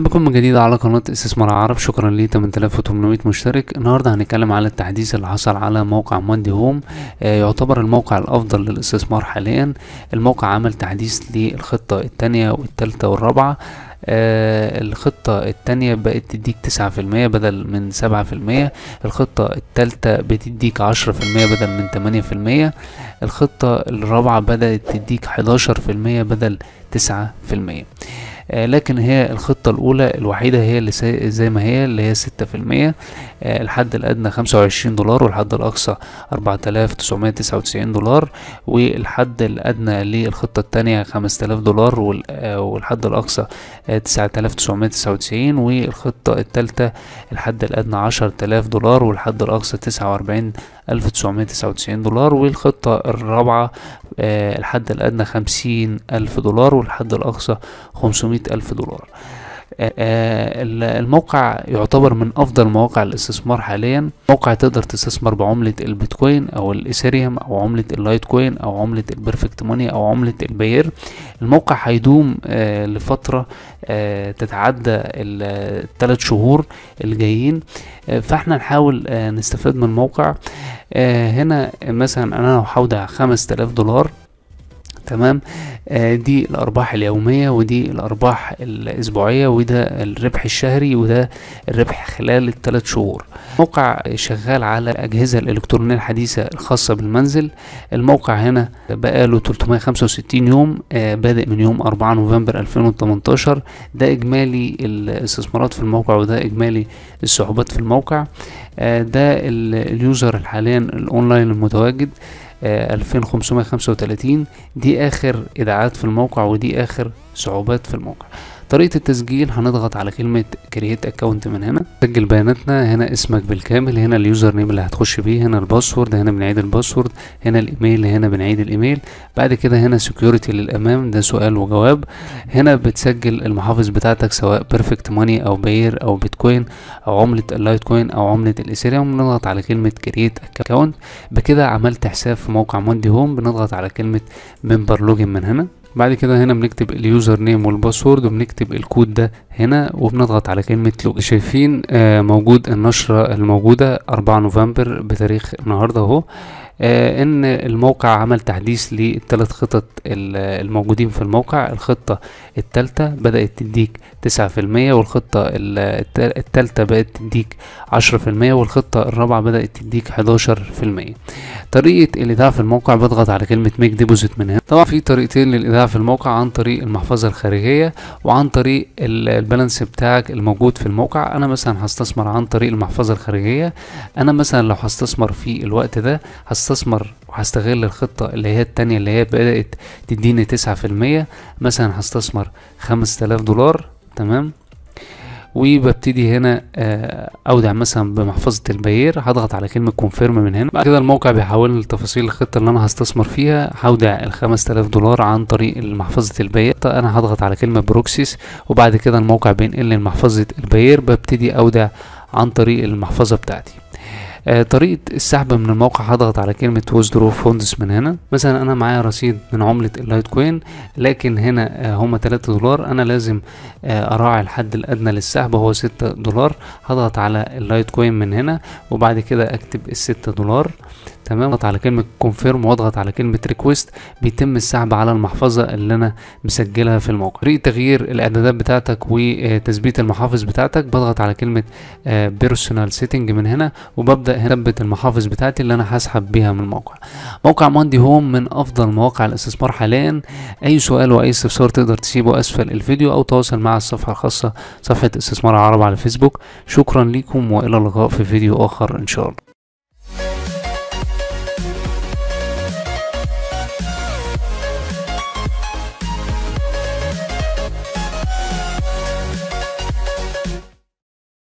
بكم من جديد على قناة استثمار عرب شكرا ل 8800 مشترك النهاردة هنتكلم على التحديث اللي حصل على موقع ماندي هوم آه يعتبر الموقع الأفضل للاستثمار حاليا الموقع عمل تحديث للخطة التانية والتالتة والرابعة آه الخطة التانية بقت تديك تسعة في المية بدل من سبعة في المية الخطة التالتة بتديك عشرة في المية بدل من تمانية في المية الخطة الرابعة بدأت تديك حداشر في المية بدل تسعة في المية آه، لكن هي الخطة الأولى الوحيدة هي اللي زي ما هي اللي هي ستة في المية آه، الحد الأدنى خمسة وعشرين دولار والحد الأقصى أربعة آلاف تسعمائة تسعة وتسعين دولار والحد الأدنى للخطة التانية خمسة آلاف دولار آه، والحد الأقصى تسعة آلاف تسعمائة تسعة وتسعين والخطة التالتة الحد الأدنى عشر آلاف دولار والحد الأقصى تسعة وأربعين ألف تسعمائة تسعة وتسعين دولار والخطة الرابعة آه، الحد الأدنى خمسين ألف دولار والحد الأقصى خمسمائة ألف دولار آه، آه، الموقع يعتبر من افضل مواقع الاستثمار حاليا موقع تقدر تستثمر بعملة البيتكوين او الايثيريوم او عملة اللايت كوين او عملة البرفكت موني او عملة البير الموقع هيدوم آه، لفترة تتعدى الثلاث شهور الجايين فاحنا نحاول نستفاد من الموقع هنا مثلا انا لو خمس 5000 دولار تمام آه دي الارباح اليوميه ودي الارباح الاسبوعيه وده الربح الشهري وده الربح خلال الثلاث شهور موقع شغال على الاجهزه الالكترونيه الحديثه الخاصه بالمنزل الموقع هنا بقاله 365 يوم آه بادئ من يوم 4 نوفمبر 2018 ده اجمالي الاستثمارات في الموقع وده اجمالي السحوبات في الموقع آه ده اليوزر حاليا الاونلاين المتواجد 2535 آه، دي آخر إذاعات في الموقع ودي آخر صعوبات في الموقع طريقة التسجيل هنضغط على كلمة كرييت اكونت من هنا سجل بياناتنا هنا اسمك بالكامل هنا اليوزر نيم اللي هتخش بيه هنا الباسورد هنا بنعيد الباسورد هنا الايميل هنا بنعيد الايميل بعد كده هنا سكيورتي للامام ده سؤال وجواب هنا بتسجل المحافظ بتاعتك سواء بيرفكت ماني او باير او بيتكوين او عملة اللايت كوين او عملة الايثيريوم بنضغط على كلمة كرييت اكونت بكده عملت حساب في موقع موندي هوم بنضغط على كلمة ممبر لوجن من هنا بعد كده هنا بنكتب اليوزر نيم والباسورد وبنكتب الكود ده هنا وبنضغط على كلمة لوج شايفين آه، موجود النشرة الموجودة 4 نوفمبر بتاريخ النهاردة اهو آه، ان الموقع عمل تحديث للثلاث خطط الموجودين في الموقع الخطة التالتة بدأت تديك تسعة في المية والخطة التالتة بدأت تديك عشرة في المية والخطة الرابعة بدأت تديك حداشر في المية طريقة الإيداع في الموقع بضغط على كلمة ميك ديبوزيت من هنا طبعا في طريقتين للإيداع في الموقع عن طريق المحفظة الخارجية وعن طريق البالانس بتاعك الموجود في الموقع أنا مثلا هستثمر عن طريق المحفظة الخارجية أنا مثلا لو هستثمر في الوقت ده هستثمر وهستغل الخطة اللي هي التانية اللي هي بدأت تديني تسعة في المية مثلا هستثمر خمسة آلاف دولار تمام وببتدي هنا آه، اودع مثلا بمحفظه البيير هضغط على كلمه كونفيرم من هنا بعد كده الموقع بيحولني لتفاصيل الخطه اللي انا هستثمر فيها هودع ال 5000 دولار عن طريق محفظه البيير طيب، انا هضغط على كلمه بروكسيس وبعد كده الموقع بينقلني لمحفظه البيير ببتدي اودع عن طريق المحفظه بتاعتي آه طريقه السحب من الموقع هضغط على كلمه ويزدرو فوندس من هنا مثلا انا معايا رصيد من عمله اللايت كوين لكن هنا آه هما 3 دولار انا لازم آه اراعي الحد الادنى للسحب هو 6 دولار هضغط على اللايت كوين من هنا وبعد كده اكتب ال 6 دولار تمام اضغط على كلمه كونفيرم واضغط على كلمه ريكويست بيتم السحب على المحفظه اللي انا مسجلها في الموقع طريقه تغيير الاعدادات بتاعتك وتثبيت المحافظ بتاعتك بضغط على كلمه بيرسونال آه، سيتنج من هنا وببدا هنا اثبت المحافظ بتاعتي اللي انا هسحب بيها من الموقع موقع ماندي هوم من افضل مواقع الاستثمار حاليا اي سؤال واي استفسار تقدر تسيبه اسفل الفيديو او تواصل مع الصفحه الخاصه صفحه استثمار العرب على الفيسبوك شكرا لكم والى اللقاء في فيديو اخر ان شاء الله